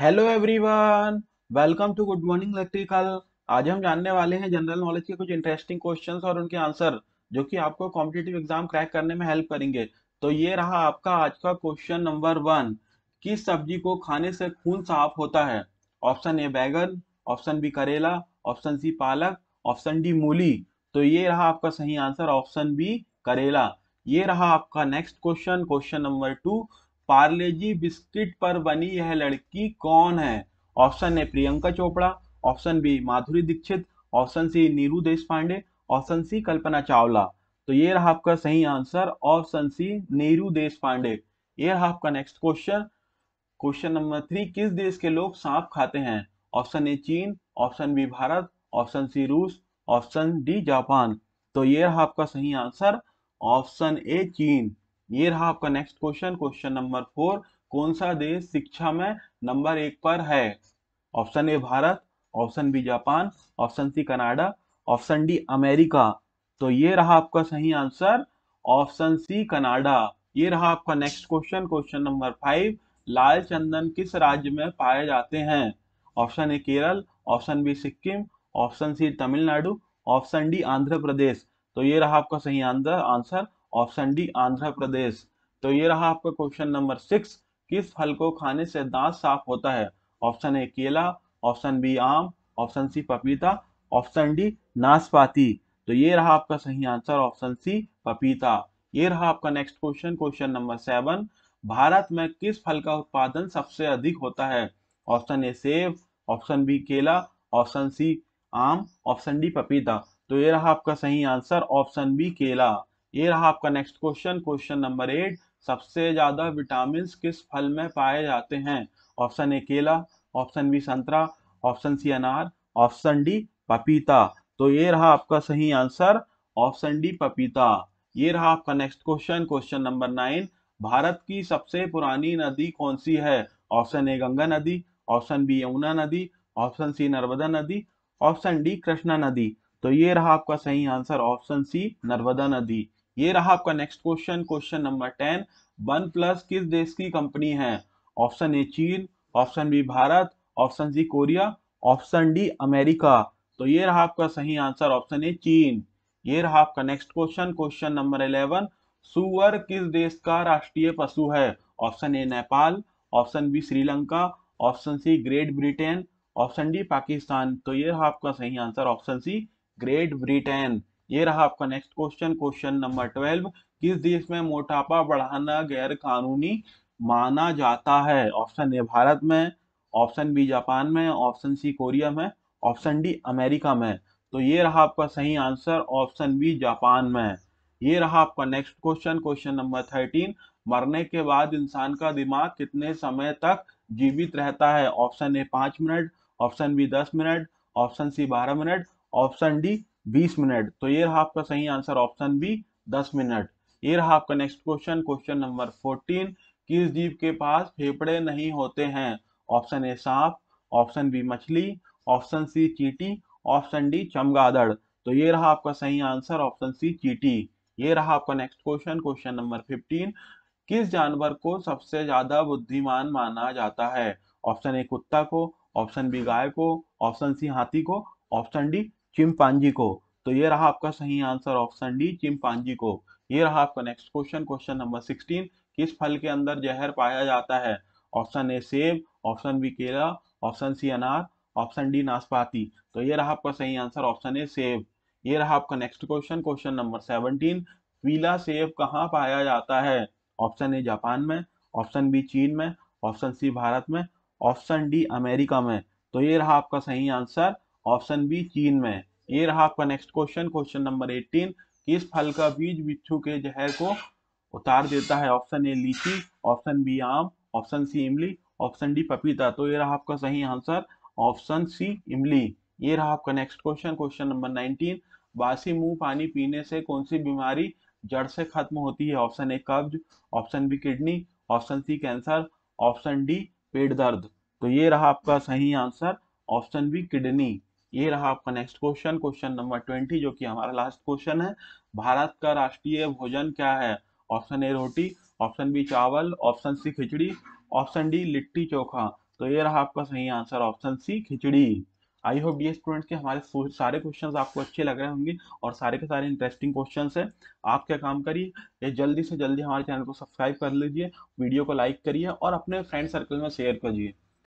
hello everyone welcome to good morning electrical आज हम जानने वाले हैं जनरल नॉलेज के कुछ इंटरेस्टिंग क्वेश्चंस और उनके आंसर जो कि आपको कॉम्पिटेटिव एग्जाम क्रैक करने में हेल्प करेंगे तो ये रहा आपका आज का क्वेश्चन नंबर वन किस सब्जी को खाने से खून साफ होता है ऑप्शन ए बैगन ऑप्शन बी करेला ऑप्शन सी पालक ऑप्शन डी मूली तो ये रहा आपका सही आंसर ऑप्शन बी करेला ये रहा आपका next question question number two Parle G biscuit पर बनी यह लड़की कौन है option A Priyanka Chopra option B Madhuri Dixit option C Neeru Deshpande option C Kalpana Chawla तो ये रहा आपका सही आंसर ऑप्शन सी नीरू देश पांडे ये रहा आपका next question question number three किस देश के लोग सांप खाते हैं option A Cheen option B Bharat option C Roos option D Japan तो ये रहा आपका सही आंसर ऑप्शन ए चीन ये रहा आपका next question question number four कौन सा देश शिक्षा में नंबर एक पर है option A Bharat option B Japan option C Canada option D America तो ये रहा आपका सही आंसर ऑप्शन सी कनाडा ये रहा आपका next question question number five लाल चंदन किस राज्य में पाए जाते हैं option A Kerala option B Sikkim option C Tamil Nadu option D Andhra Pradesh तो ये रहा आपका सही answer answer option D Andhra Pradesh तो ये रहा आपका क्वेश्चन नंबर सिक्स किस फल को खाने से दांत साफ होता है ऑप्शन ए केला ऑप्शन बी आम ऑप्शन सी पपीता ऑप्शन डी नाशपाती तो ये रहा आपका सही आंसर ऑप्शन सी पपीता ये रहा आपका next question question number seven Bharat में किस फल का उत्पादन सबसे अधिक होता है ऑप्शन ए सेब ऑप्शन बी केला ऑप्शन सी आम ऑप्शन डी पपीता तो ये रहा आपका सही आंसर ऑप्शन बी केला ये रहा आपका next question question number eight सबसे ज्यादा विटामिन किस फल में पाए जाते हैं ऑप्शन ए केला ऑप्शन बी संतरा ऑप्शन सी अनार ऑप्शन डी पपीता तो ये रहा आपका सही आंसर ऑप्शन डी पपीता ये रहा आपका next question question number nine Bharat की सबसे पुरानी नदी कौन सी है ऑप्शन ए गंगा नदी ऑप्शन बी यमुना नदी ऑप्शन सी नर्मदा नदी ऑप्शन डी कृष्णा नदी तो ये रहा आपका सही आंसर ऑप्शन सी नर्मदा नदी ये रहा आपका next question question number ten OnePlus किस देश की कंपनी है option A Cheen option B Bharat option C Korea option D America तो ये रहा आपका सही आंसर ऑप्शन ए चीन ये रहा आपका next question question number eleven सुअर किस देश का राष्ट्रीय पशु है option A Nepal option B Sri Lanka option C Great Britain option D Pakistan तो ये रहा आपका सही answer option C Great Britain ये रहा आपका next question question number twelve किस देश में मोटापा बढ़ाना गैर कानूनी माना जाता है ऑप्शन ए भारत में ऑप्शन बी जापान में ऑप्शन सी कोरिया में ऑप्शन डी अमेरिका में तो ये रहा आपका सही आंसर ऑप्शन बी जापान में ये रहा आपका next question question number thirteen मरने के बाद इंसान का दिमाग कितने समय तक जीवित रहता है ऑप्शन ए पांच मिनट ऑप्शन बी दस मिनट ऑप्शन सी बारह मिनट ऑप्शन डी बीस मिनट तो ये रहा आपका सही आंसर ऑप्शन बी दस मिनट ये रहा आपका next question question number fourteen किस जीव के पास फेफड़े नहीं होते हैं ऑप्शन ए सांप ऑप्शन बी मछली ऑप्शन सी चीटी ऑप्शन डी चमगादड़ तो ये रहा आपका सही आंसर ऑप्शन सी चीटी ये रहा आपका next question question number fifteen किस जानवर को सबसे ज्यादा बुद्धिमान माना जाता है ऑप्शन ए कुत्ता को ऑप्शन बी गाय को ऑप्शन सी हाथी को ऑप्शन डी चिमपांजी को तो ये रहा आपका सही आंसर ऑप्शन डी चिमपांजी को ये रहा आपका next question question number sixteen किस फल के अंदर जहर पाया जाता है ऑप्शन ए सेब ऑप्शन बी केला ऑप्शन सी अनार ऑप्शन डी नाशपाती तो ये रहा आपका सही आंसर ऑप्शन ए सेब ये रहा आपका next question question number seventeen पीला सेब कहाँ पाया जाता है ऑप्शन ए जापान में ऑप्शन बी चीन में ऑप्शन सी भारत में ऑप्शन डी अमेरिका में तो ये रहा आपका सही आंसर ऑप्शन बी चीन में ये रहा आपका नेक्स्ट क्वेश्चन क्वेश्चन नंबर 18 किस फल का बीज बिच्छू के जहर को उतार देता है ऑप्शन ए लीची ऑप्शन बी आम ऑप्शन सी इमली ऑप्शन डी पपीता तो ये रहा आपका सही आंसर ऑप्शन सी इमली ये रहा आपका नेक्स्ट क्वेश्चन क्वेश्चन नंबर 19 बासी मुंह पानी पीने से कौन सी बीमारी जड़ से खत्म होती है ऑप्शन ए कब्ज option B kidney option C cancer option D पेट दर्द तो ये रहा आपका सही आंसर ऑप्शन बी किडनी ये रहा आपका next question question number twenty जो कि हमारा लास्ट क्वेश्चन है भारत का राष्ट्रीय भोजन क्या है ऑप्शन ए रोटी ऑप्शन बी चावल ऑप्शन सी खिचड़ी ऑप्शन डी लिट्टी चोखा तो ये रहा आपका सही आंसर ऑप्शन सी खिचड़ी आई होप डी स्टूडेंट्स के हमारे सारे क्वेश्चंस आपको अच्छे लग रहे होंगे और सारे के सारे इंटरेस्टिंग क्वेश्चंस हैं आप क्या काम करिए ये जल्दी से जल्दी हमारे चैनल को सब्सक्राइब कर लीजिए वीडियो को लाइक करिए और अपने फ्रेंड सर्कल में शेयर करिए